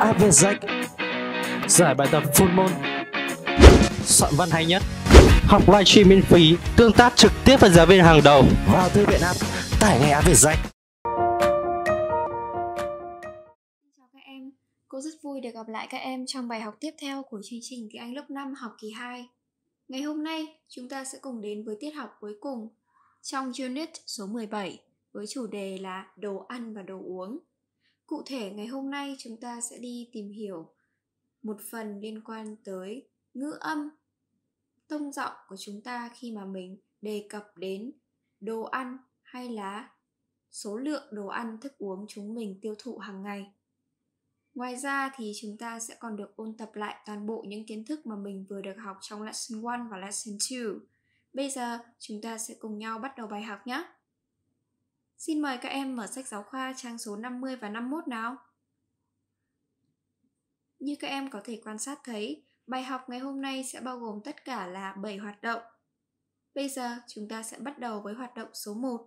Avezak Giải bài tập full môn Soạn văn hay nhất Học livestream miễn phí Tương tác trực tiếp với giáo viên hàng đầu Vào thư viện app Tải ngay Avezak Chào các em Cô rất vui được gặp lại các em trong bài học tiếp theo của chương trình tiếng Anh lớp 5 học kỳ 2 Ngày hôm nay chúng ta sẽ cùng đến với tiết học cuối cùng trong unit số 17 với chủ đề là đồ ăn và đồ uống. Cụ thể ngày hôm nay chúng ta sẽ đi tìm hiểu một phần liên quan tới ngữ âm tông giọng của chúng ta khi mà mình đề cập đến đồ ăn hay là số lượng đồ ăn thức uống chúng mình tiêu thụ hàng ngày. Ngoài ra thì chúng ta sẽ còn được ôn tập lại toàn bộ những kiến thức mà mình vừa được học trong lesson 1 và lesson 2. Bây giờ chúng ta sẽ cùng nhau bắt đầu bài học nhé. Xin mời các em mở sách giáo khoa trang số 50 và 51 nào. Như các em có thể quan sát thấy, bài học ngày hôm nay sẽ bao gồm tất cả là 7 hoạt động. Bây giờ chúng ta sẽ bắt đầu với hoạt động số 1.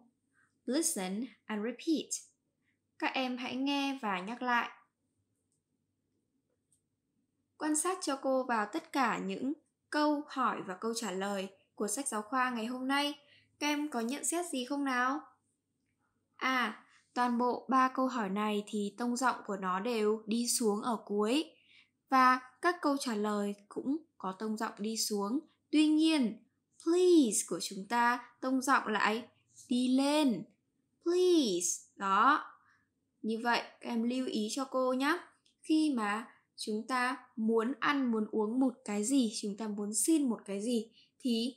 Listen and repeat. Các em hãy nghe và nhắc lại. Quan sát cho cô vào tất cả những câu hỏi và câu trả lời của sách giáo khoa ngày hôm nay. Các em có nhận xét gì không nào? À, toàn bộ ba câu hỏi này thì tông giọng của nó đều đi xuống ở cuối và các câu trả lời cũng có tông giọng đi xuống. Tuy nhiên, please của chúng ta tông giọng lại đi lên. Please. Đó. Như vậy các em lưu ý cho cô nhé. Khi mà chúng ta muốn ăn, muốn uống một cái gì, chúng ta muốn xin một cái gì thì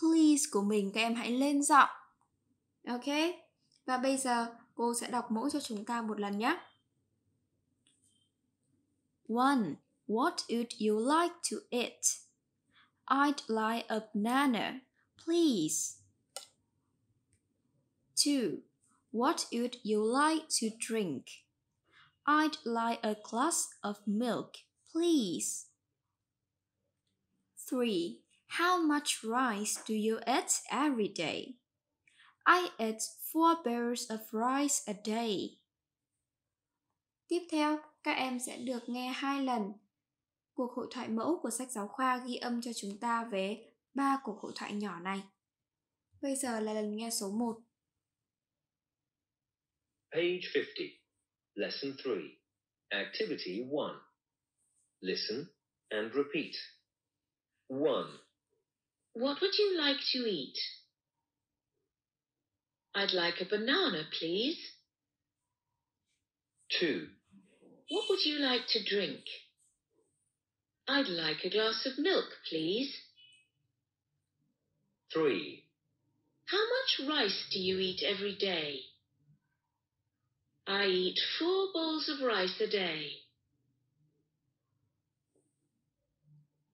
please của mình các em hãy lên giọng. Ok? Và bây giờ cô sẽ đọc mẫu cho chúng ta một lần nhé. One, what would you like to eat? I'd like a banana, please. Two, what would you like to drink? I'd like a glass of milk, please. 3. How much rice do you eat every day? I eat four bowls of rice a day. Tiếp theo, các em sẽ được nghe hai lần cuộc hội thoại mẫu của sách giáo khoa ghi âm cho chúng ta về ba cuộc hội thoại nhỏ này. Bây giờ là lần nghe số 1. Page 50, Lesson 3, Activity 1. Listen and repeat. 1. What would you like to eat? I'd like a banana, please. Two. What would you like to drink? I'd like a glass of milk, please. Three. How much rice do you eat every day? I eat four bowls of rice a day.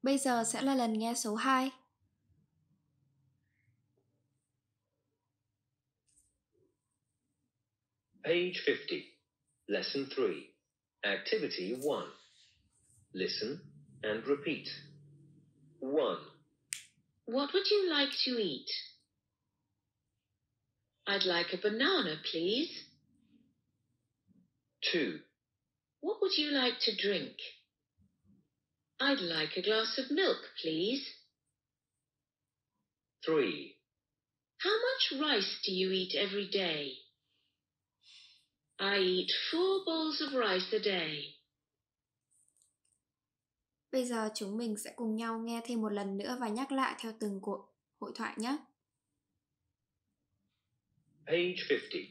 Bây giờ sẽ là lần nghe số 2. Page 50. Lesson 3. Activity 1. Listen and repeat. 1. What would you like to eat? I'd like a banana, please. 2. What would you like to drink? I'd like a glass of milk, please. 3. How much rice do you eat every day? I eat four bowls of rice a day. Bây giờ chúng mình sẽ cùng nhau nghe thêm một lần nữa và nhắc lại theo từng cuộc hội thoại nhé. Page 50,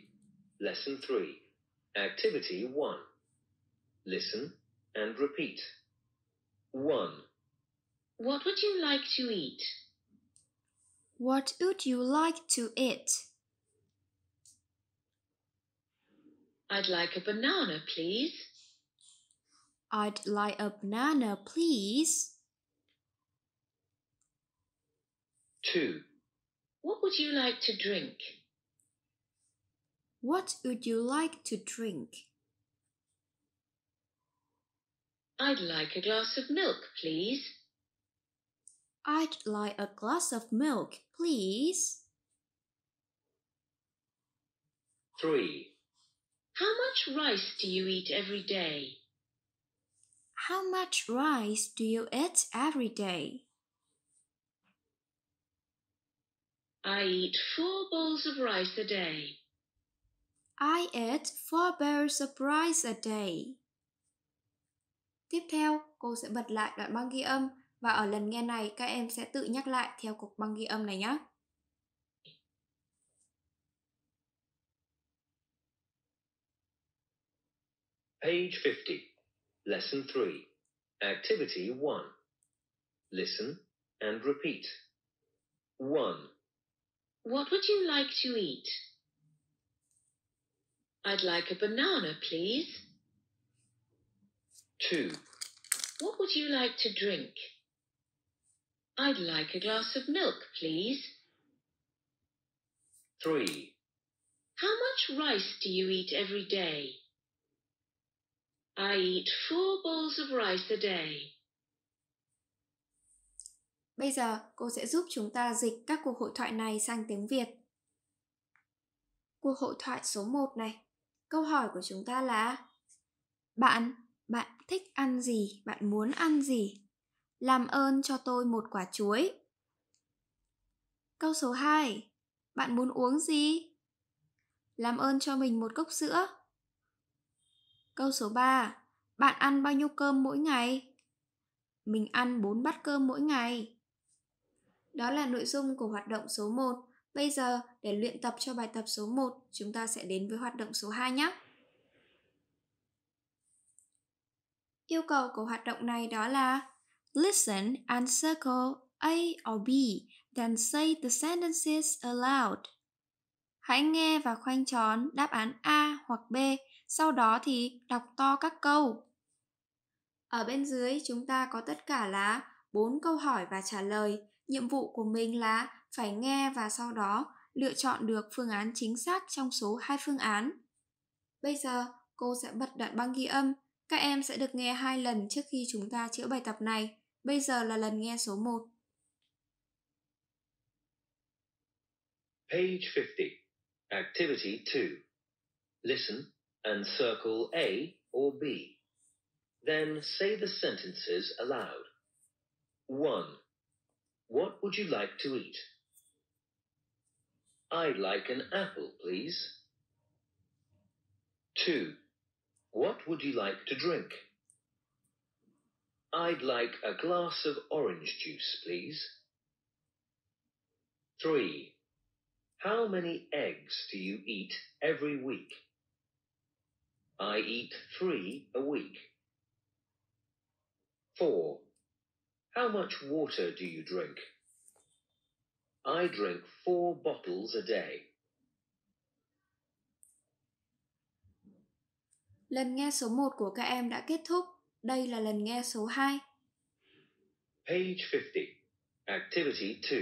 Lesson 3, Activity 1. Listen and repeat. 1. What would you like to eat? What would you like to eat? I'd like a banana, please. I'd like a banana, please. 2. What would you like to drink? What would you like to drink? I'd like a glass of milk, please. I'd like a glass of milk, please. 3. How much rice do you eat every day? How much rice do you eat every day? I eat four bowls of rice a day. I eat four bowls of rice a day. Tiếp theo, cô sẽ bật lại đoạn băng ghi âm và ở lần nghe này các em sẽ tự nhắc lại theo cục băng ghi âm này nhé. Page 50. Lesson 3. Activity 1. Listen and repeat. 1. What would you like to eat? I'd like a banana, please. 2. What would you like to drink? I'd like a glass of milk, please. 3. How much rice do you eat every day? I eat four bowls of rice a day. Bây giờ, cô sẽ giúp chúng ta dịch các cuộc hội thoại này sang tiếng Việt. Cuộc hội thoại số 1 này. Câu hỏi của chúng ta là Bạn, bạn thích ăn gì? Bạn muốn ăn gì? Làm ơn cho tôi một quả chuối. Câu số 2. Bạn muốn uống gì? Làm ơn cho mình một cốc sữa. Câu số 3. Bạn ăn bao nhiêu cơm mỗi ngày? Mình ăn 4 bát cơm mỗi ngày. Đó là nội dung của hoạt động số 1. Bây giờ, để luyện tập cho bài tập số 1, chúng ta sẽ đến với hoạt động số 2 nhé. Yêu cầu của hoạt động này đó là Listen and circle A or B, then say the sentences aloud. Hãy nghe và khoanh tròn đáp án A hoặc B sau đó thì đọc to các câu. Ở bên dưới chúng ta có tất cả là 4 câu hỏi và trả lời. Nhiệm vụ của mình là phải nghe và sau đó lựa chọn được phương án chính xác trong số hai phương án. Bây giờ cô sẽ bật đoạn băng ghi âm. Các em sẽ được nghe hai lần trước khi chúng ta chữa bài tập này. Bây giờ là lần nghe số 1. Page 50. Activity 2. Listen and circle A or B. Then say the sentences aloud. 1. What would you like to eat? I'd like an apple, please. 2. What would you like to drink? I'd like a glass of orange juice, please. 3. How many eggs do you eat every week? I eat three a week. 4. How much water do you drink? I drink four bottles a day. Lần nghe số 1 của các em đã kết thúc. Đây là lần nghe số 2. Page 50. Activity 2.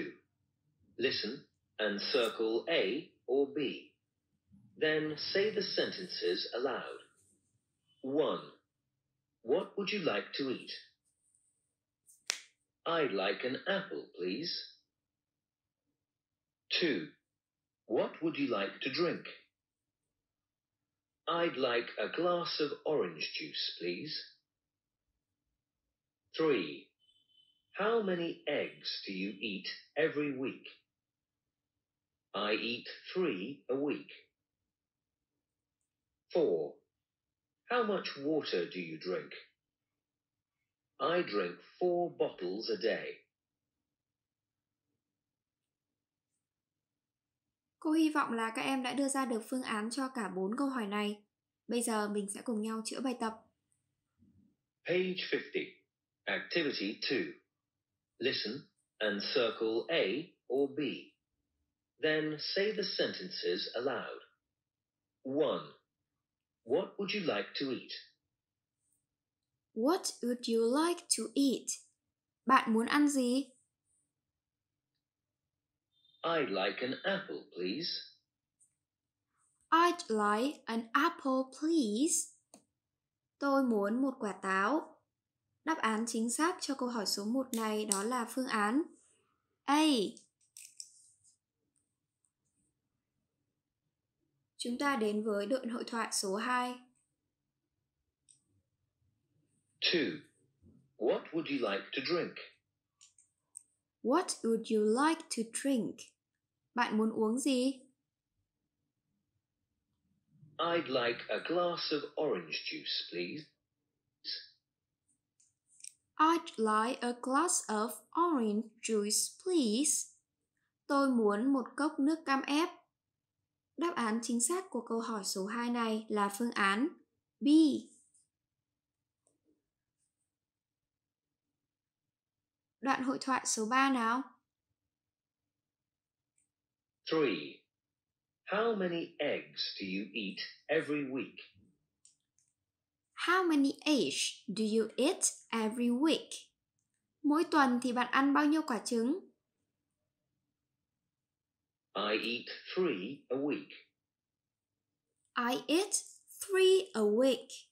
Listen and circle A or B. Then say the sentences aloud. 1. What would you like to eat? I'd like an apple, please. 2. What would you like to drink? I'd like a glass of orange juice, please. 3. How many eggs do you eat every week? I eat three a week. 4. How much water do you drink? I drink four bottles a day. Cô hy vọng là các em đã đưa ra được phương án cho cả bốn câu hỏi này. Bây giờ mình sẽ cùng nhau chữa bài tập. Page 50. Activity 2. Listen and circle A or B. Then say the sentences aloud. 1. What would you like to eat? What would you like to eat? Bạn muốn ăn gì? I'd like an apple, please. I'd like an apple, please. Tôi muốn một quả táo. Đáp án chính xác cho câu hỏi số 1 này đó là phương án A. Chúng ta đến với đoạn hội thoại số 2. 2. What would you like to drink? What would you like to drink? Bạn muốn uống gì? I'd like a glass of orange juice, please. I'd like a glass of orange juice, please. Tôi muốn một cốc nước cam ép. Đáp án chính xác của câu hỏi số 2 này là phương án B. Đoạn hội thoại số 3 nào. 3. How many eggs do you eat every week? How many eggs do you eat every week? Mỗi tuần thì bạn ăn bao nhiêu quả trứng? I eat three a week. I eat three a week.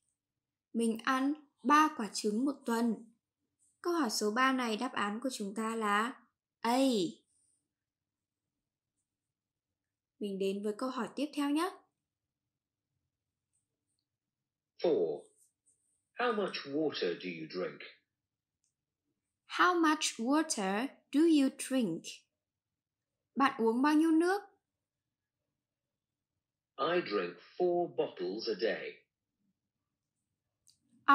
Mình ăn 3 quả trứng một tuần. Câu hỏi số 3 này đáp án của chúng ta là A. Mình đến với câu hỏi tiếp theo nhé. 4. How much water do you drink? How much water do you drink? Bạn uống bao nhiêu nước? I drink four bottles a day.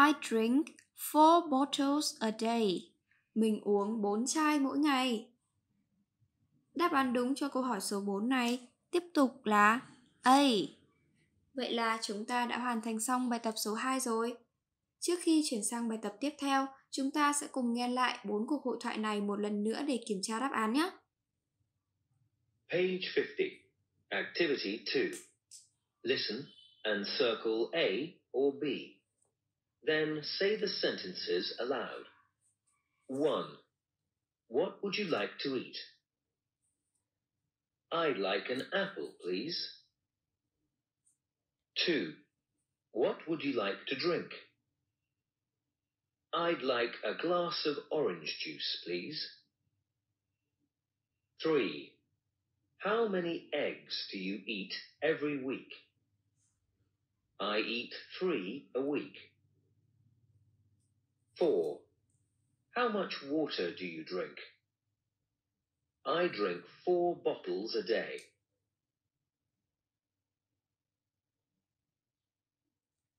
I drink four bottles a day. Mình uống bốn chai mỗi ngày. Đáp án đúng cho câu hỏi số 4 này tiếp tục là A. Vậy là chúng ta đã hoàn thành xong bài tập số 2 rồi. Trước khi chuyển sang bài tập tiếp theo, chúng ta sẽ cùng nghe lại bốn cuộc hội thoại này một lần nữa để kiểm tra đáp án nhé. Page 50. Activity 2. Listen and circle A or B. Then say the sentences aloud. 1. What would you like to eat? I'd like an apple, please. 2. What would you like to drink? I'd like a glass of orange juice, please. 3. How many eggs do you eat every week? I eat three a week. Four. How much water do you drink? I drink four bottles a day.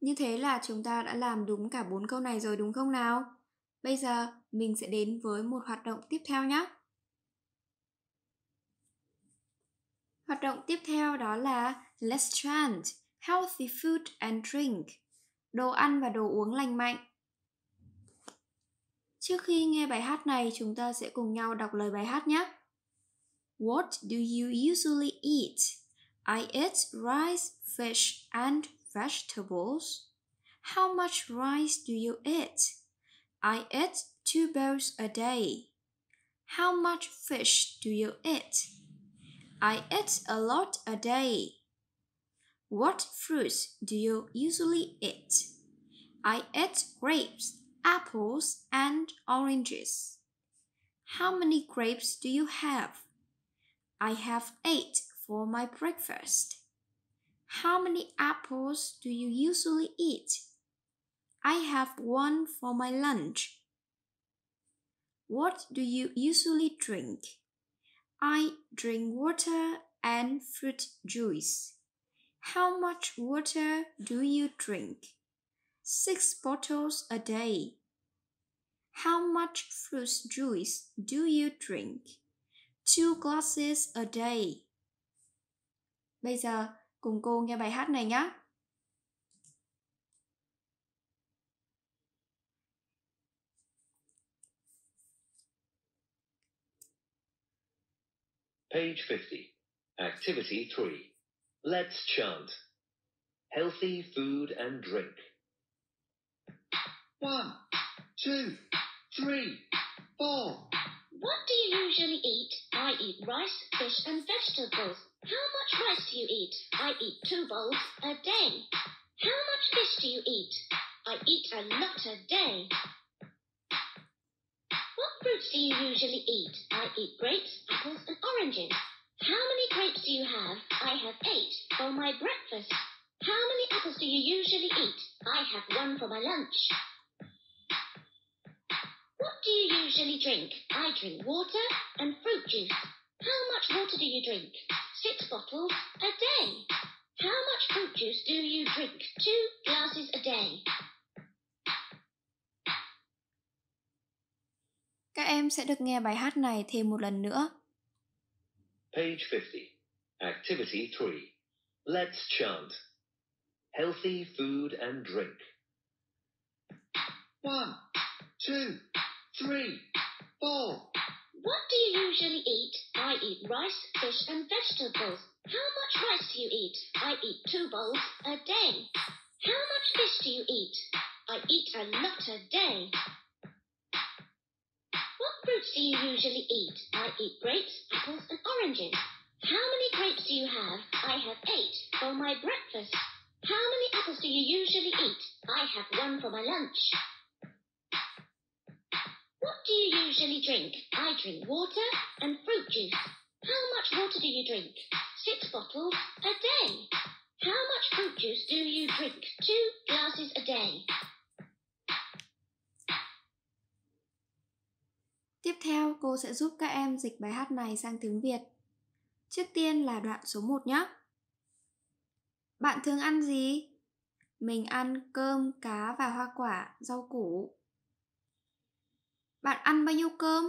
Như thế là chúng ta đã làm đúng cả bốn câu này rồi đúng không nào? Bây giờ mình sẽ đến với một hoạt động tiếp theo nhé. Hoạt động tiếp theo đó là Let's Restaurant, Healthy Food and Drink, đồ ăn và đồ uống lành mạnh. Trước khi nghe bài hát này, chúng ta sẽ cùng nhau đọc lời bài hát nhé. What do you usually eat? I eat rice, fish and vegetables. How much rice do you eat? I eat two bowls a day. How much fish do you eat? I eat a lot a day. What fruits do you usually eat? I eat grapes, apples, and oranges. How many grapes do you have? I have eight for my breakfast. How many apples do you usually eat? I have one for my lunch. What do you usually drink? I drink water and fruit juice. How much water do you drink? Six bottles a day. How much fruit juice do you drink? Two glasses a day. Bây giờ cùng cô nghe bài hát này nhé. Page 50. Activity 3. Let's chant. Healthy food and drink. One, two, three, four. What do you usually eat? I eat rice, fish, and vegetables. How much rice do you eat? I eat two bowls a day. How much fish do you eat? I eat a lot a day. What fruits do you usually eat? I eat grapes, apples and oranges. How many grapes do you have? I have eight for my breakfast. How many apples do you usually eat? I have one for my lunch. What do you usually drink? I drink water and fruit juice. How much water do you drink? Six bottles a day. How much fruit juice do you drink? Two glasses a day. Các em sẽ được nghe bài hát này thêm một lần nữa Page 50. Activity 3. Let's chant. Healthy food and drink. One, two, three, four. What do you usually eat? I eat rice, fish, and vegetables. How much rice do you eat? I eat two bowls a day. How much fish do you eat? I eat a lot a day fruits do you usually eat? I eat grapes, apples, and oranges. How many grapes do you have? I have eight for my breakfast. How many apples do you usually eat? I have one for my lunch. What do you usually drink? I drink water and fruit juice. How much water do you drink? Six bottles a day. How much fruit juice do you drink? Two glasses a day. Tiếp theo, cô sẽ giúp các em dịch bài hát này sang tiếng Việt. Trước tiên là đoạn số 1 nhé. Bạn thường ăn gì? Mình ăn cơm, cá và hoa quả, rau củ. Bạn ăn bao nhiêu cơm?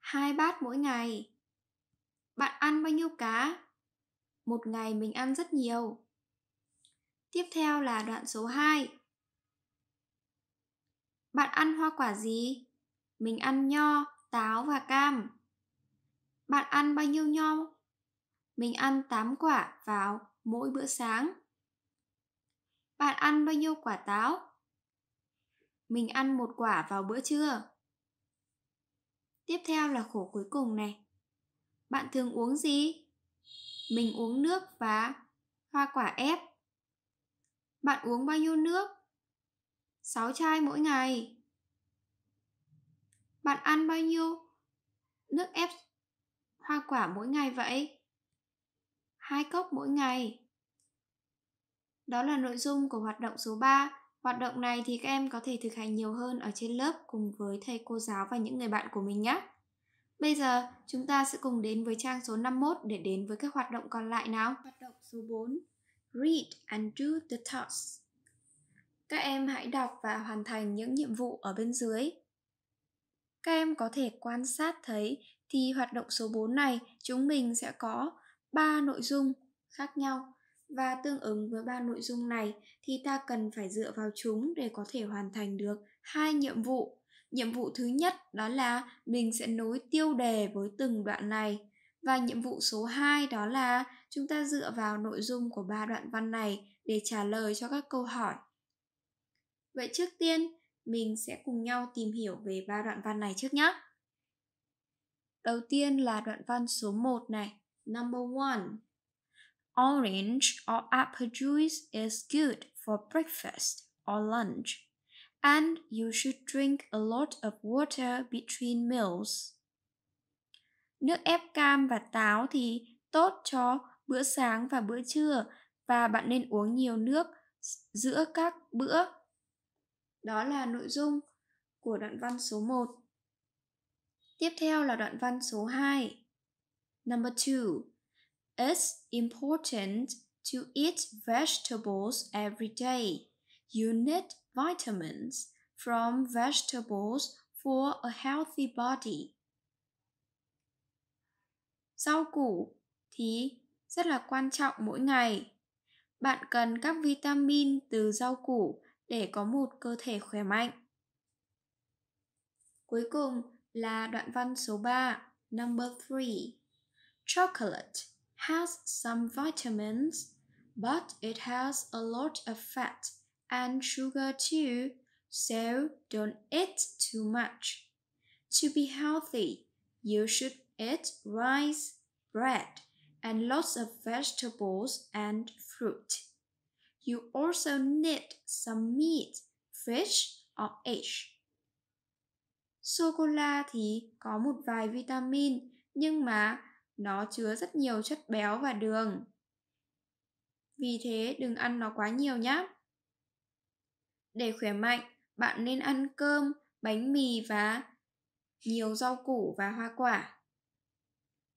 Hai bát mỗi ngày. Bạn ăn bao nhiêu cá? Một ngày mình ăn rất nhiều. Tiếp theo là đoạn số 2. Bạn ăn hoa quả gì? Mình ăn nho, táo và cam. Bạn ăn bao nhiêu nho? Mình ăn 8 quả vào mỗi bữa sáng. Bạn ăn bao nhiêu quả táo? Mình ăn một quả vào bữa trưa. Tiếp theo là khổ cuối cùng này. Bạn thường uống gì? Mình uống nước và hoa quả ép. Bạn uống bao nhiêu nước? 6 chai mỗi ngày. Bạn ăn bao nhiêu nước ép hoa quả mỗi ngày vậy? Hai cốc mỗi ngày. Đó là nội dung của hoạt động số 3. Hoạt động này thì các em có thể thực hành nhiều hơn ở trên lớp cùng với thầy cô giáo và những người bạn của mình nhé. Bây giờ chúng ta sẽ cùng đến với trang số 51 để đến với các hoạt động còn lại nào. Hoạt động số 4 Read and do the task. Các em hãy đọc và hoàn thành những nhiệm vụ ở bên dưới. Các em có thể quan sát thấy thì hoạt động số 4 này chúng mình sẽ có 3 nội dung khác nhau và tương ứng với ba nội dung này thì ta cần phải dựa vào chúng để có thể hoàn thành được hai nhiệm vụ. Nhiệm vụ thứ nhất đó là mình sẽ nối tiêu đề với từng đoạn này và nhiệm vụ số 2 đó là chúng ta dựa vào nội dung của ba đoạn văn này để trả lời cho các câu hỏi. Vậy trước tiên, mình sẽ cùng nhau tìm hiểu về ba đoạn văn này trước nhé. Đầu tiên là đoạn văn số 1 này. Number 1. Orange or apple juice is good for breakfast or lunch. And you should drink a lot of water between meals. Nước ép cam và táo thì tốt cho bữa sáng và bữa trưa và bạn nên uống nhiều nước giữa các bữa đó là nội dung của đoạn văn số 1. Tiếp theo là đoạn văn số 2. Number 2. It's important to eat vegetables every day. You need vitamins from vegetables for a healthy body. Rau củ thì rất là quan trọng mỗi ngày. Bạn cần các vitamin từ rau củ để có một cơ thể khỏe mạnh. Cuối cùng là đoạn văn số 3, number 3. Chocolate has some vitamins, but it has a lot of fat and sugar too, so don't eat too much. To be healthy, you should eat rice, bread, and lots of vegetables and fruit. You also need some meat, fish or eggs. Sô-cô-la thì có một vài vitamin nhưng mà nó chứa rất nhiều chất béo và đường. Vì thế đừng ăn nó quá nhiều nhé. Để khỏe mạnh, bạn nên ăn cơm, bánh mì và nhiều rau củ và hoa quả.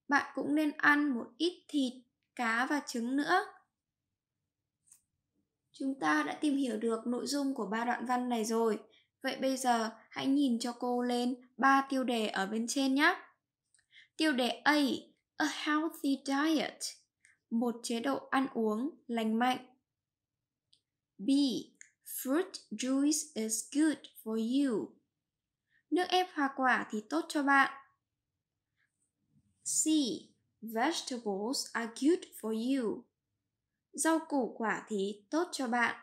Bạn cũng nên ăn một ít thịt, cá và trứng nữa Chúng ta đã tìm hiểu được nội dung của ba đoạn văn này rồi. Vậy bây giờ hãy nhìn cho cô lên ba tiêu đề ở bên trên nhé. Tiêu đề A, a healthy diet, một chế độ ăn uống lành mạnh. B, fruit juice is good for you. Nước ép hoa quả thì tốt cho bạn. C, vegetables are good for you. Rau củ quả thì tốt cho bạn.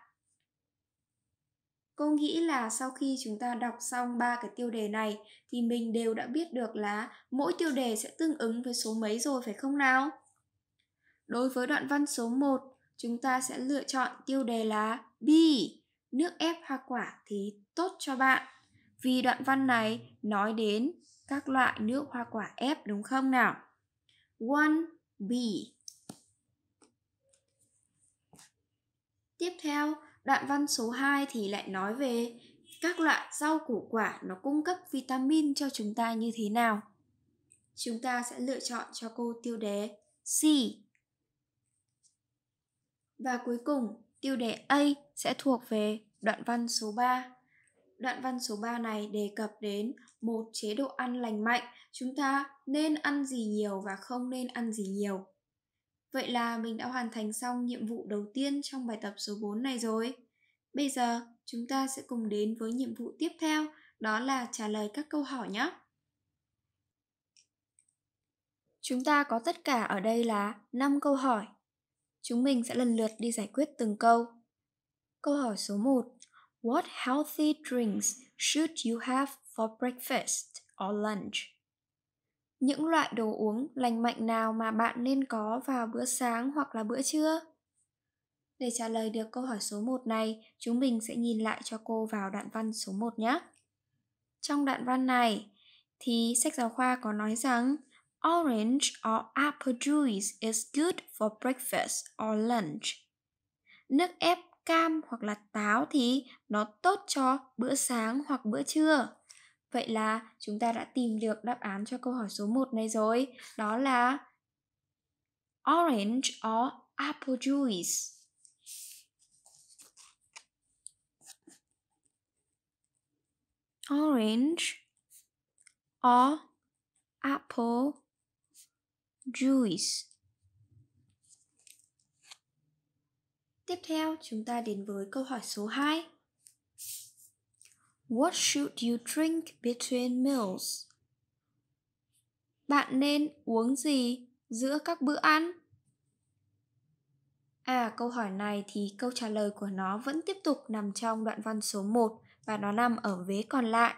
Cô nghĩ là sau khi chúng ta đọc xong ba cái tiêu đề này thì mình đều đã biết được là mỗi tiêu đề sẽ tương ứng với số mấy rồi phải không nào? Đối với đoạn văn số 1, chúng ta sẽ lựa chọn tiêu đề là B, nước ép hoa quả thì tốt cho bạn. Vì đoạn văn này nói đến các loại nước hoa quả ép đúng không nào? One b Tiếp theo, đoạn văn số 2 thì lại nói về các loại rau củ quả nó cung cấp vitamin cho chúng ta như thế nào. Chúng ta sẽ lựa chọn cho cô tiêu đề C. Và cuối cùng, tiêu đề A sẽ thuộc về đoạn văn số 3. Đoạn văn số 3 này đề cập đến một chế độ ăn lành mạnh, chúng ta nên ăn gì nhiều và không nên ăn gì nhiều. Vậy là mình đã hoàn thành xong nhiệm vụ đầu tiên trong bài tập số 4 này rồi. Bây giờ, chúng ta sẽ cùng đến với nhiệm vụ tiếp theo, đó là trả lời các câu hỏi nhé. Chúng ta có tất cả ở đây là 5 câu hỏi. Chúng mình sẽ lần lượt đi giải quyết từng câu. Câu hỏi số 1. What healthy drinks should you have for breakfast or lunch? những loại đồ uống lành mạnh nào mà bạn nên có vào bữa sáng hoặc là bữa trưa? Để trả lời được câu hỏi số 1 này, chúng mình sẽ nhìn lại cho cô vào đoạn văn số 1 nhé. Trong đoạn văn này thì sách giáo khoa có nói rằng orange or apple juice is good for breakfast or lunch. Nước ép cam hoặc là táo thì nó tốt cho bữa sáng hoặc bữa trưa. Vậy là chúng ta đã tìm được đáp án cho câu hỏi số 1 này rồi. Đó là orange or apple juice. Orange or apple juice. Tiếp theo, chúng ta đến với câu hỏi số 2. What should you drink between meals? Bạn nên uống gì giữa các bữa ăn? À, câu hỏi này thì câu trả lời của nó vẫn tiếp tục nằm trong đoạn văn số 1 và nó nằm ở vế còn lại.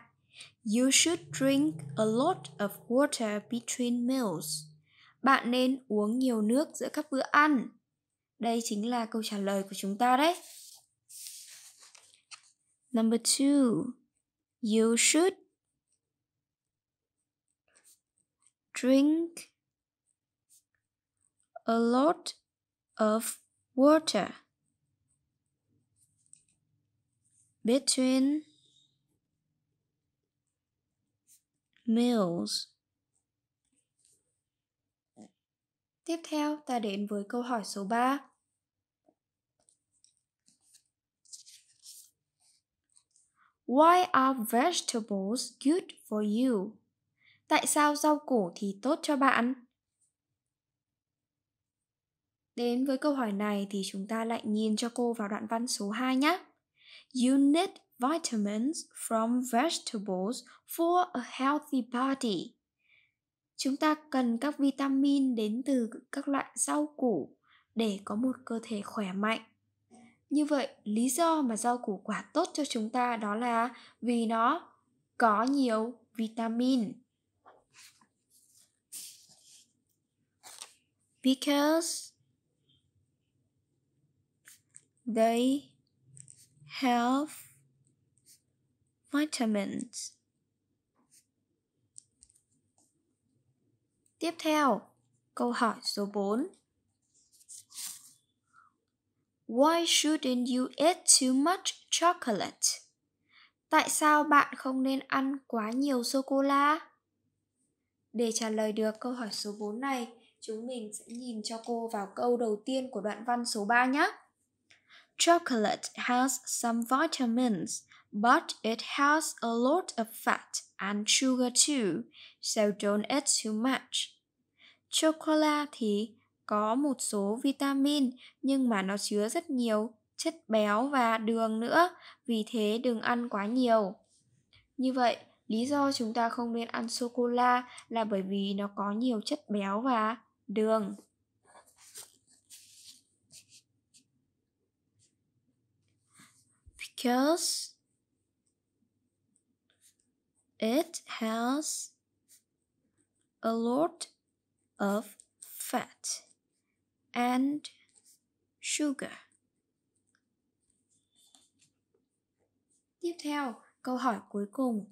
You should drink a lot of water between meals. Bạn nên uống nhiều nước giữa các bữa ăn. Đây chính là câu trả lời của chúng ta đấy. Number 2. You should drink a lot of water between meals. Tiếp theo ta đến với câu hỏi số 3. Why are vegetables good for you? Tại sao rau củ thì tốt cho bạn? Đến với câu hỏi này thì chúng ta lại nhìn cho cô vào đoạn văn số 2 nhé. You need vitamins from vegetables for a healthy body. Chúng ta cần các vitamin đến từ các loại rau củ để có một cơ thể khỏe mạnh. Như vậy, lý do mà rau củ quả tốt cho chúng ta đó là vì nó có nhiều vitamin. Because they have vitamins. Tiếp theo, câu hỏi số 4. Why shouldn't you eat too much chocolate? Tại sao bạn không nên ăn quá nhiều sô cô la? Để trả lời được câu hỏi số 4 này, chúng mình sẽ nhìn cho cô vào câu đầu tiên của đoạn văn số 3 nhé. Chocolate has some vitamins, but it has a lot of fat and sugar too, so don't eat too much. Chocolate thì có một số vitamin nhưng mà nó chứa rất nhiều chất béo và đường nữa, vì thế đừng ăn quá nhiều. Như vậy, lý do chúng ta không nên ăn sô cô la là bởi vì nó có nhiều chất béo và đường. Because it has a lot of fat and sugar. Tiếp theo, câu hỏi cuối cùng.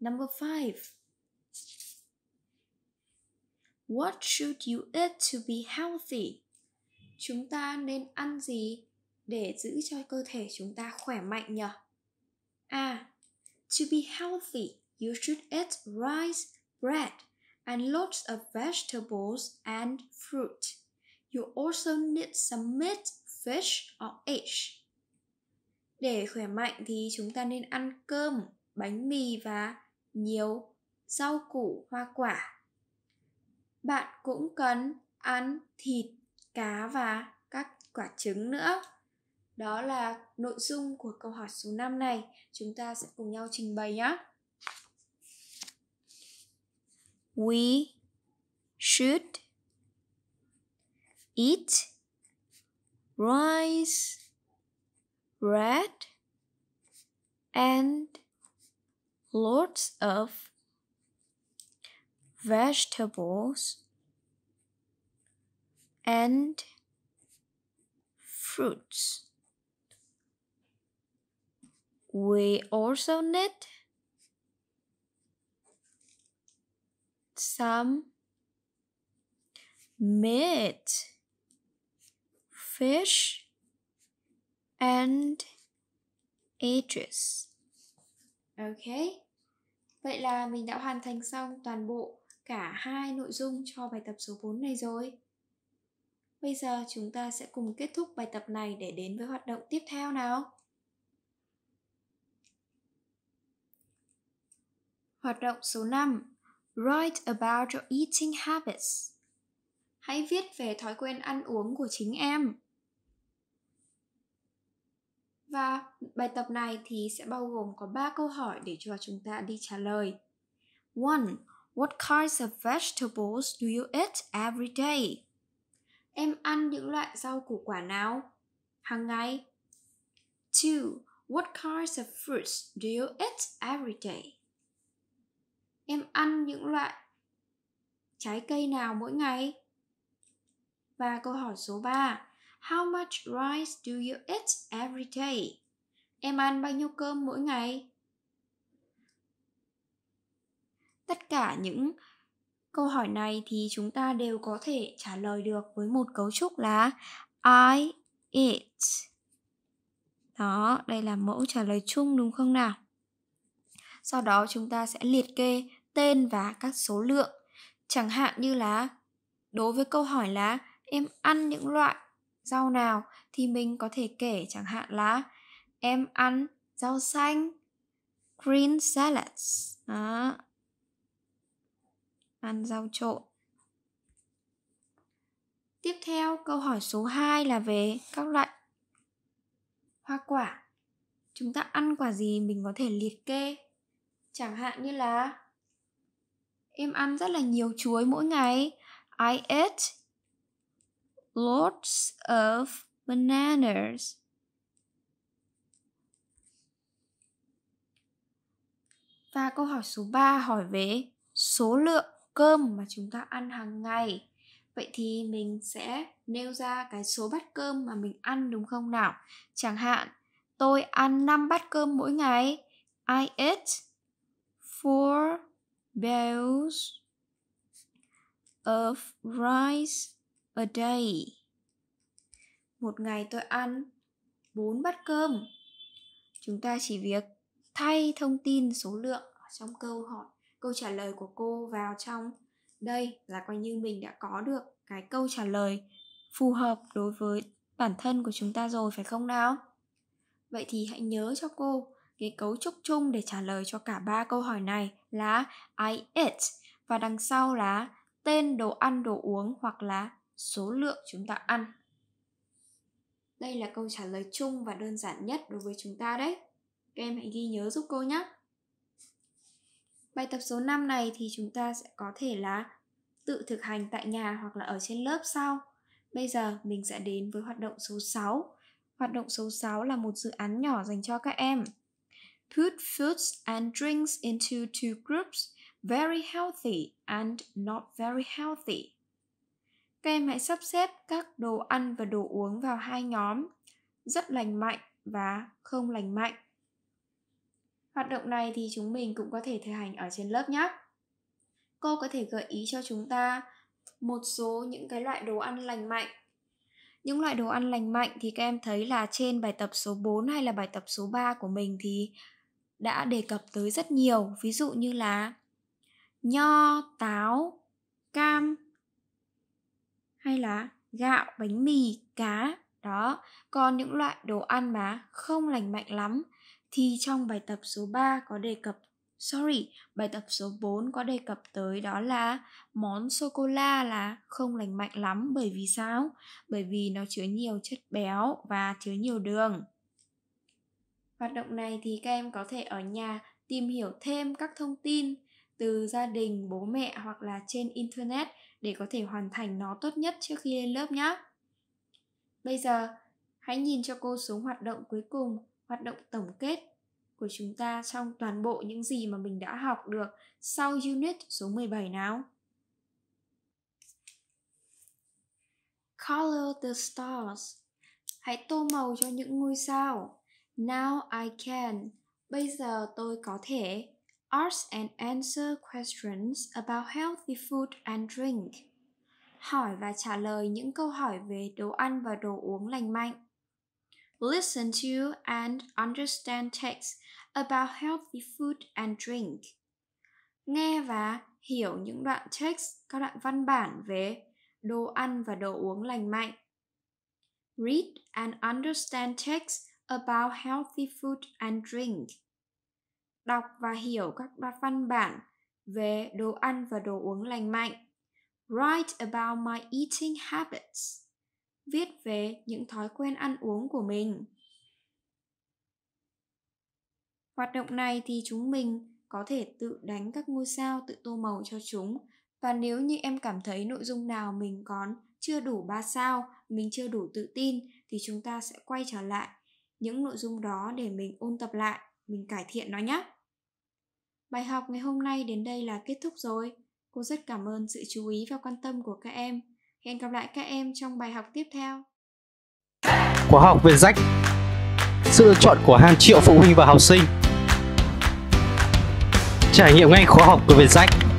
Number five. What should you eat to be healthy? Chúng ta nên ăn gì để giữ cho cơ thể chúng ta khỏe mạnh nhỉ? A. To be healthy, you should eat rice, bread, and lots of vegetables and fruit you also need some meat, fish or eggs. Để khỏe mạnh thì chúng ta nên ăn cơm, bánh mì và nhiều rau củ, hoa quả. Bạn cũng cần ăn thịt, cá và các quả trứng nữa. Đó là nội dung của câu hỏi số 5 này. Chúng ta sẽ cùng nhau trình bày nhé. We should eat, rice, bread, and lots of vegetables and fruits. We also need some meat. fish and ages. Ok. Vậy là mình đã hoàn thành xong toàn bộ cả hai nội dung cho bài tập số 4 này rồi. Bây giờ chúng ta sẽ cùng kết thúc bài tập này để đến với hoạt động tiếp theo nào. Hoạt động số 5. Write about your eating habits. Hãy viết về thói quen ăn uống của chính em. Và bài tập này thì sẽ bao gồm có 3 câu hỏi để cho chúng ta đi trả lời. 1. What kinds of vegetables do you eat every day? Em ăn những loại rau củ quả nào? Hàng ngày. 2. What kinds of fruits do you eat every day? Em ăn những loại trái cây nào mỗi ngày? Và câu hỏi số 3. How much rice do you eat every day? Em ăn bao nhiêu cơm mỗi ngày? Tất cả những câu hỏi này thì chúng ta đều có thể trả lời được với một cấu trúc là I eat. Đó, đây là mẫu trả lời chung đúng không nào? Sau đó chúng ta sẽ liệt kê tên và các số lượng. Chẳng hạn như là đối với câu hỏi là em ăn những loại rau nào thì mình có thể kể chẳng hạn là em ăn rau xanh green salads đó. ăn rau trộn Tiếp theo, câu hỏi số 2 là về các loại hoa quả. Chúng ta ăn quả gì mình có thể liệt kê. Chẳng hạn như là em ăn rất là nhiều chuối mỗi ngày. I ate lots of bananas. Và câu hỏi số 3 hỏi về số lượng cơm mà chúng ta ăn hàng ngày. Vậy thì mình sẽ nêu ra cái số bát cơm mà mình ăn đúng không nào? Chẳng hạn, tôi ăn 5 bát cơm mỗi ngày. I eat 4 bowls of rice a day. Một ngày tôi ăn 4 bát cơm. Chúng ta chỉ việc thay thông tin số lượng trong câu hỏi, câu trả lời của cô vào trong đây là coi như mình đã có được cái câu trả lời phù hợp đối với bản thân của chúng ta rồi phải không nào? Vậy thì hãy nhớ cho cô cái cấu trúc chung để trả lời cho cả ba câu hỏi này là I ate và đằng sau là tên đồ ăn đồ uống hoặc là số lượng chúng ta ăn đây là câu trả lời chung và đơn giản nhất đối với chúng ta đấy các em hãy ghi nhớ giúp cô nhé bài tập số 5 này thì chúng ta sẽ có thể là tự thực hành tại nhà hoặc là ở trên lớp sau bây giờ mình sẽ đến với hoạt động số 6 Hoạt động số 6 là một dự án nhỏ dành cho các em. Put foods and drinks into two groups, very healthy and not very healthy. Các em hãy sắp xếp các đồ ăn và đồ uống vào hai nhóm, rất lành mạnh và không lành mạnh. Hoạt động này thì chúng mình cũng có thể thực hành ở trên lớp nhé. Cô có thể gợi ý cho chúng ta một số những cái loại đồ ăn lành mạnh. Những loại đồ ăn lành mạnh thì các em thấy là trên bài tập số 4 hay là bài tập số 3 của mình thì đã đề cập tới rất nhiều, ví dụ như là nho, táo, cam, hay là gạo, bánh mì, cá. Đó, còn những loại đồ ăn mà không lành mạnh lắm thì trong bài tập số 3 có đề cập Sorry, bài tập số 4 có đề cập tới đó là món sô cô la là không lành mạnh lắm bởi vì sao? Bởi vì nó chứa nhiều chất béo và chứa nhiều đường. Hoạt động này thì các em có thể ở nhà tìm hiểu thêm các thông tin từ gia đình, bố mẹ hoặc là trên internet để có thể hoàn thành nó tốt nhất trước khi lên lớp nhé. Bây giờ, hãy nhìn cho cô xuống hoạt động cuối cùng, hoạt động tổng kết của chúng ta trong toàn bộ những gì mà mình đã học được sau unit số 17 nào. Color the stars. Hãy tô màu cho những ngôi sao. Now I can. Bây giờ tôi có thể. Ask and answer questions about healthy food and drink. Hỏi và trả lời những câu hỏi về đồ ăn và đồ uống lành mạnh. Listen to and understand texts about healthy food and drink. Nghe và hiểu những đoạn text, các đoạn văn bản về đồ ăn và đồ uống lành mạnh. Read and understand texts about healthy food and drink đọc và hiểu các văn bản về đồ ăn và đồ uống lành mạnh. Write about my eating habits. Viết về những thói quen ăn uống của mình. Hoạt động này thì chúng mình có thể tự đánh các ngôi sao tự tô màu cho chúng và nếu như em cảm thấy nội dung nào mình còn chưa đủ 3 sao, mình chưa đủ tự tin thì chúng ta sẽ quay trở lại những nội dung đó để mình ôn tập lại, mình cải thiện nó nhé. Bài học ngày hôm nay đến đây là kết thúc rồi. Cô rất cảm ơn sự chú ý và quan tâm của các em. Hẹn gặp lại các em trong bài học tiếp theo. Khóa học về rách Sự lựa chọn của hàng triệu phụ huynh và học sinh Trải nghiệm ngay khóa học của Việt Sách.